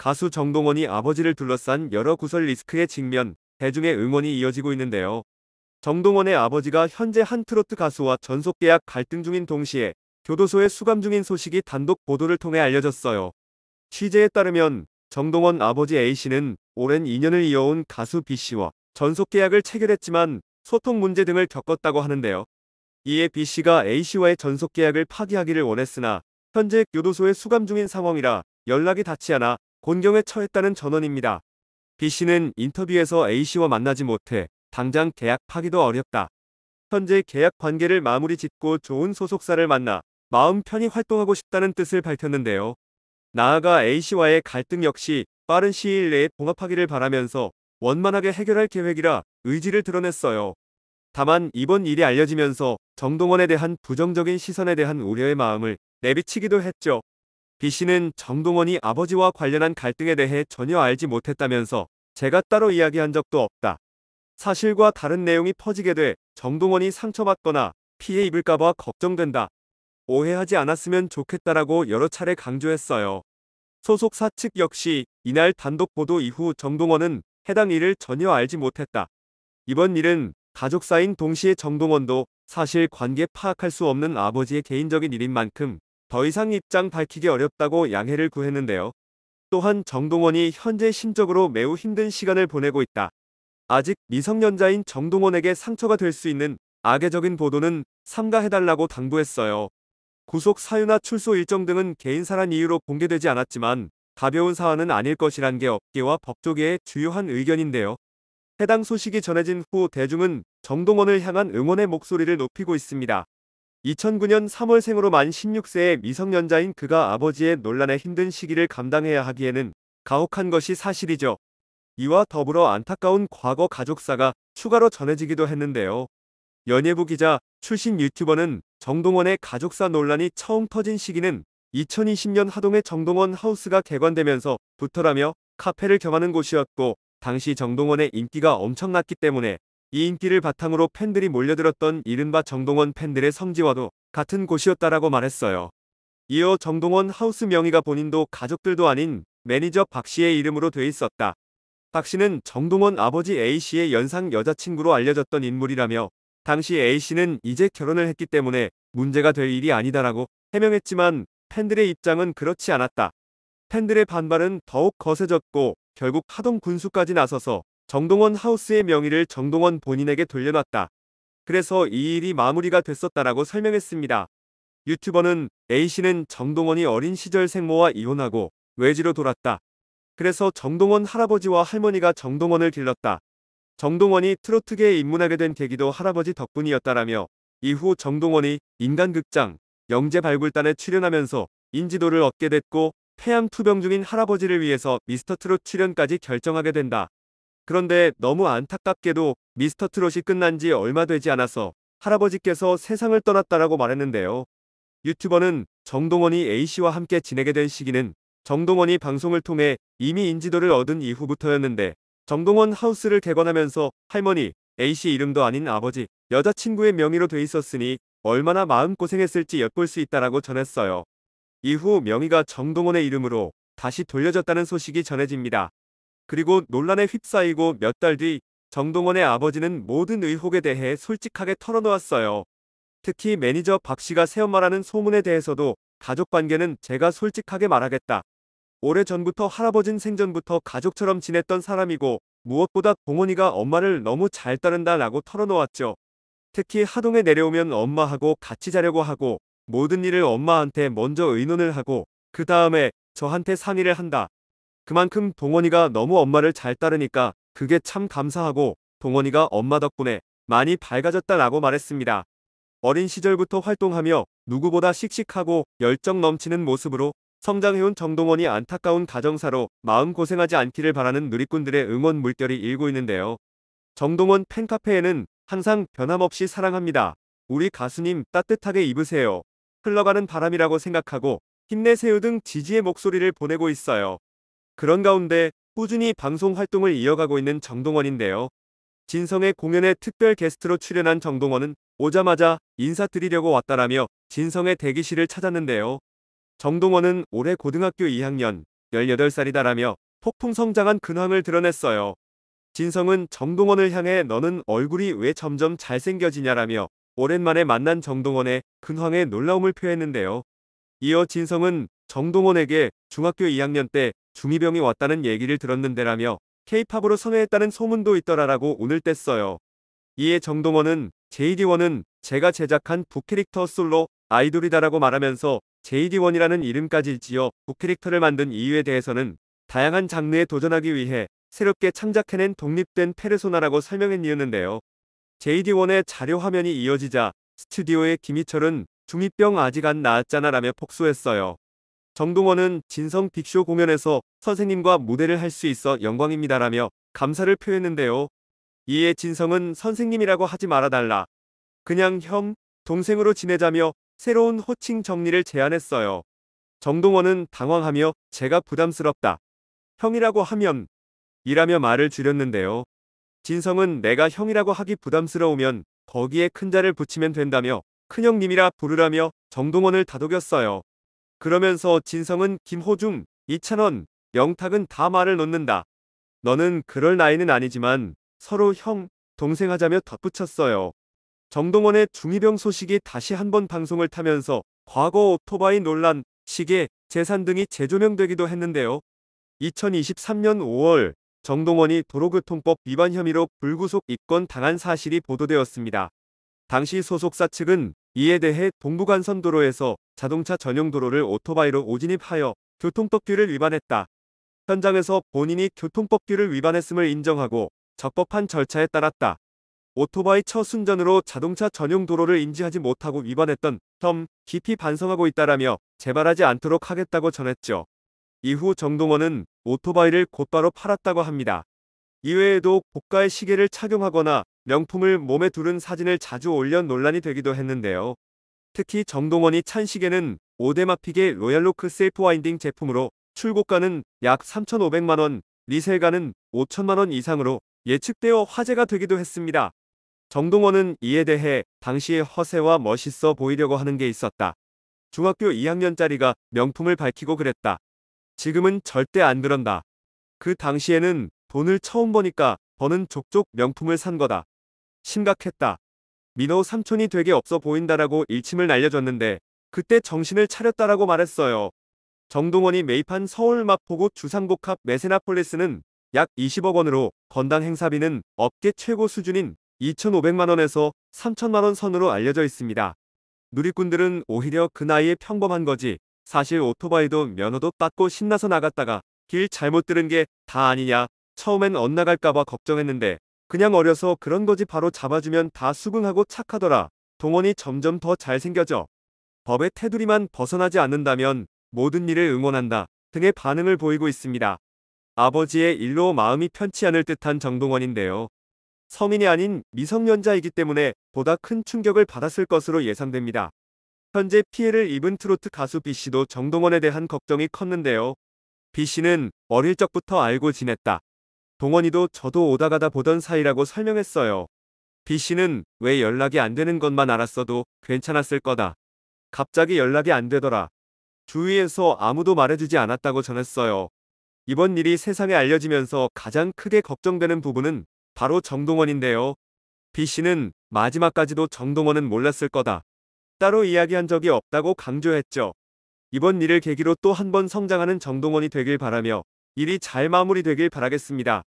가수 정동원이 아버지를 둘러싼 여러 구설 리스크에 직면 대중의 응원이 이어지고 있는데요. 정동원의 아버지가 현재 한 트로트 가수와 전속계약 갈등 중인 동시에 교도소에 수감 중인 소식이 단독 보도를 통해 알려졌어요. 취재에 따르면 정동원 아버지 A씨는 오랜 인연을 이어온 가수 B씨와 전속계약을 체결했지만 소통 문제 등을 겪었다고 하는데요. 이에 B씨가 A씨와의 전속계약을 파기하기를 원했으나 현재 교도소에 수감 중인 상황이라 연락이 닿지 않아 곤경에 처했다는 전언입니다. B씨는 인터뷰에서 A씨와 만나지 못해 당장 계약 파기도 어렵다. 현재 계약 관계를 마무리 짓고 좋은 소속사를 만나 마음 편히 활동하고 싶다는 뜻을 밝혔는데요. 나아가 A씨와의 갈등 역시 빠른 시일 내에 봉합하기를 바라면서 원만하게 해결할 계획이라 의지를 드러냈어요. 다만 이번 일이 알려지면서 정동원에 대한 부정적인 시선에 대한 우려의 마음을 내비치기도 했죠. B씨는 정동원이 아버지와 관련한 갈등에 대해 전혀 알지 못했다면서 제가 따로 이야기한 적도 없다. 사실과 다른 내용이 퍼지게 돼 정동원이 상처받거나 피해 입을까봐 걱정된다. 오해하지 않았으면 좋겠다라고 여러 차례 강조했어요. 소속사 측 역시 이날 단독 보도 이후 정동원은 해당 일을 전혀 알지 못했다. 이번 일은 가족사인 동시에 정동원도 사실 관계 파악할 수 없는 아버지의 개인적인 일인 만큼 더 이상 입장 밝히기 어렵다고 양해를 구했는데요. 또한 정동원이 현재 심적으로 매우 힘든 시간을 보내고 있다. 아직 미성년자인 정동원에게 상처가 될 수 있는 악의적인 보도는 삼가해달라고 당부했어요. 구속 사유나 출소 일정 등은 개인 사란 이유로 공개되지 않았지만 가벼운 사안은 아닐 것이란 게 업계와 법조계의 주요한 의견인데요. 해당 소식이 전해진 후 대중은 정동원을 향한 응원의 목소리를 높이고 있습니다. 2009년 3월생으로 만 16세의 미성년자인 그가 아버지의 논란에 힘든 시기를 감당해야 하기에는 가혹한 것이 사실이죠. 이와 더불어 안타까운 과거 가족사가 추가로 전해지기도 했는데요. 연예부 기자 출신 유튜버는 정동원의 가족사 논란이 처음 터진 시기는 2020년 하동의 정동원 하우스가 개관되면서부터라며 카페를 겸하는 곳이었고 당시 정동원의 인기가 엄청났기 때문에 이 인기를 바탕으로 팬들이 몰려들었던 이른바 정동원 팬들의 성지와도 같은 곳이었다라고 말했어요. 이어 정동원 하우스 명의가 본인도 가족들도 아닌 매니저 박 씨의 이름으로 돼 있었다. 박 씨는 정동원 아버지 A 씨의 연상 여자친구로 알려졌던 인물이라며 당시 A 씨는 이제 결혼을 했기 때문에 문제가 될 일이 아니다라고 해명했지만 팬들의 입장은 그렇지 않았다. 팬들의 반발은 더욱 거세졌고 결국 하동 군수까지 나서서 정동원 하우스의 명의를 정동원 본인에게 돌려놨다. 그래서 이 일이 마무리가 됐었다라고 설명했습니다. 유튜버는 A씨는 정동원이 어린 시절 생모와 이혼하고 외지로 돌았다. 그래서 정동원 할아버지와 할머니가 정동원을 길렀다. 정동원이 트로트계에 입문하게 된 계기도 할아버지 덕분이었다라며 이후 정동원이 인간극장, 영재발굴단에 출연하면서 인지도를 얻게 됐고 폐암 투병 중인 할아버지를 위해서 미스터트롯 출연까지 결정하게 된다. 그런데 너무 안타깝게도 미스터 트롯이 끝난 지 얼마 되지 않아서 할아버지께서 세상을 떠났다라고 말했는데요. 유튜버는 정동원이 A씨와 함께 지내게 된 시기는 정동원이 방송을 통해 이미 인지도를 얻은 이후부터였는데 정동원 하우스를 개관하면서 할머니, A씨 이름도 아닌 아버지, 여자친구의 명의로 돼 있었으니 얼마나 마음고생했을지 엿볼 수 있다라고 전했어요. 이후 명의가 정동원의 이름으로 다시 돌려졌다는 소식이 전해집니다. 그리고 논란에 휩싸이고 몇 달 뒤 정동원의 아버지는 모든 의혹에 대해 솔직하게 털어놓았어요. 특히 매니저 박 씨가 새엄마라는 소문에 대해서도 가족 관계는 제가 솔직하게 말하겠다. 오래전부터 할아버진 생전부터 가족처럼 지냈던 사람이고 무엇보다 동원이가 엄마를 너무 잘 따른다 라고 털어놓았죠. 특히 하동에 내려오면 엄마하고 같이 자려고 하고 모든 일을 엄마한테 먼저 의논을 하고 그 다음에 저한테 상의를 한다. 그만큼 동원이가 너무 엄마를 잘 따르니까 그게 참 감사하고 동원이가 엄마 덕분에 많이 밝아졌다라고 말했습니다. 어린 시절부터 활동하며 누구보다 씩씩하고 열정 넘치는 모습으로 성장해온 정동원이 안타까운 가정사로 마음고생하지 않기를 바라는 누리꾼들의 응원 물결이 일고 있는데요. 정동원 팬카페에는 항상 변함없이 사랑합니다. 우리 가수님 따뜻하게 입으세요. 흘러가는 바람이라고 생각하고 힘내세요 등 지지의 목소리를 보내고 있어요. 그런 가운데 꾸준히 방송 활동을 이어가고 있는 정동원인데요. 진성의 공연에 특별 게스트로 출연한 정동원은 오자마자 인사드리려고 왔다라며 진성의 대기실을 찾았는데요. 정동원은 올해 고등학교 2학년 18살이다라며 폭풍 성장한 근황을 드러냈어요. 진성은 정동원을 향해 너는 얼굴이 왜 점점 잘생겨지냐라며 오랜만에 만난 정동원의 근황에 놀라움을 표했는데요. 이어 진성은 정동원에게 중학교 2학년 때 주미병이 왔다는 얘기를 들었는데라며 케이팝으로 선회했다는 소문도 있더라라고 오늘 뗐어요. 이에 정동원은 j d 1은 제가 제작한 북캐릭터 솔로 아이돌이다라고 말하면서 j d 1이라는 이름까지 지어 북캐릭터를 만든 이유에 대해서는 다양한 장르에 도전하기 위해 새롭게 창작해낸 독립된 페르소나라고 설명했는데요. JD1의 자료 화면이 이어지자 스튜디오의 김희철은 중이병 아직 안 나았잖아 라며 폭소했어요. 정동원은 진성 빅쇼 공연에서 선생님과 무대를 할 수 있어 영광입니다라며 감사를 표했는데요. 이에 진성은 선생님이라고 하지 말아달라. 그냥 형, 동생으로 지내자며 새로운 호칭 정리를 제안했어요. 정동원은 당황하며 제가 부담스럽다. 형이라고 하면 이라며 말을 줄였는데요. 진성은 내가 형이라고 하기 부담스러우면 거기에 큰자를 붙이면 된다며 큰형님이라 부르라며 정동원을 다독였어요. 그러면서 진성은 김호중, 이찬원, 영탁은 다 말을 놓는다. 너는 그럴 나이는 아니지만 서로 형, 동생 하자며 덧붙였어요. 정동원의 중이병 소식이 다시 한 번 방송을 타면서 과거 오토바이 논란, 시계, 재산 등이 재조명되기도 했는데요. 2023년 5월 정동원이 도로교통법 위반 혐의로 불구속 입건 당한 사실이 보도되었습니다. 당시 소속사 측은 이에 대해 동부간선도로에서 자동차 전용 도로를 오토바이로 오진입하여 교통법규를 위반했다. 현장에서 본인이 교통법규를 위반했음을 인정하고 적법한 절차에 따랐다. 오토바이 처 순전으로 자동차 전용 도로를 인지하지 못하고 위반했던 점 깊이 반성하고 있다라며 재발하지 않도록 하겠다고 전했죠. 이후 정동원은 오토바이를 곧바로 팔았다고 합니다. 이외에도 고가의 시계를 착용하거나 명품을 몸에 두른 사진을 자주 올려 논란이 되기도 했는데요. 특히 정동원이 찬 시계는 오데마픽의 로얄로크 세이프 와인딩 제품으로 출고가는 약 3,500만원, 리셀가는 5천만원 이상으로 예측되어 화제가 되기도 했습니다. 정동원은 이에 대해 당시 의 허세와 멋있어 보이려고 하는 게 있었다. 중학교 2학년짜리가 명품을 밝히고 그랬다. 지금은 절대 안 그런다. 그 당시에는 돈을 처음 버니까 버는 족족 명품을 산 거다. 심각했다. 민호 삼촌이 되게 없어 보인다라고 일침을 날려줬는데 그때 정신을 차렸다라고 말했어요. 정동원이 매입한 서울 마포구 주상복합 메세나폴리스는 약 20억 원으로 건당 행사비는 업계 최고 수준인 2,500만원에서 3,000만원 선으로 알려져 있습니다. 누리꾼들은 오히려 그 나이에 평범한 거지 사실 오토바이도 면허도 땄고 신나서 나갔다가 길 잘못 들은 게 다 아니냐 처음엔 엇나갈까봐 걱정했는데 그냥 어려서 그런 거지 바로 잡아주면 다 수긍하고 착하더라. 동원이 점점 더 잘생겨져. 법의 테두리만 벗어나지 않는다면 모든 일을 응원한다 등의 반응을 보이고 있습니다. 아버지의 일로 마음이 편치 않을 듯한 정동원인데요. 성인이 아닌 미성년자이기 때문에 보다 큰 충격을 받았을 것으로 예상됩니다. 현재 피해를 입은 트로트 가수 B씨도 정동원에 대한 걱정이 컸는데요. B씨는 어릴 적부터 알고 지냈다. 동원이도 저도 오다 가다 보던 사이라고 설명했어요. B씨는 왜 연락이 안 되는 것만 알았어도 괜찮았을 거다. 갑자기 연락이 안 되더라. 주위에서 아무도 말해주지 않았다고 전했어요. 이번 일이 세상에 알려지면서 가장 크게 걱정되는 부분은 바로 정동원인데요. B씨는 마지막까지도 정동원은 몰랐을 거다. 따로 이야기한 적이 없다고 강조했죠. 이번 일을 계기로 또 한 번 성장하는 정동원이 되길 바라며 일이 잘 마무리되길 바라겠습니다.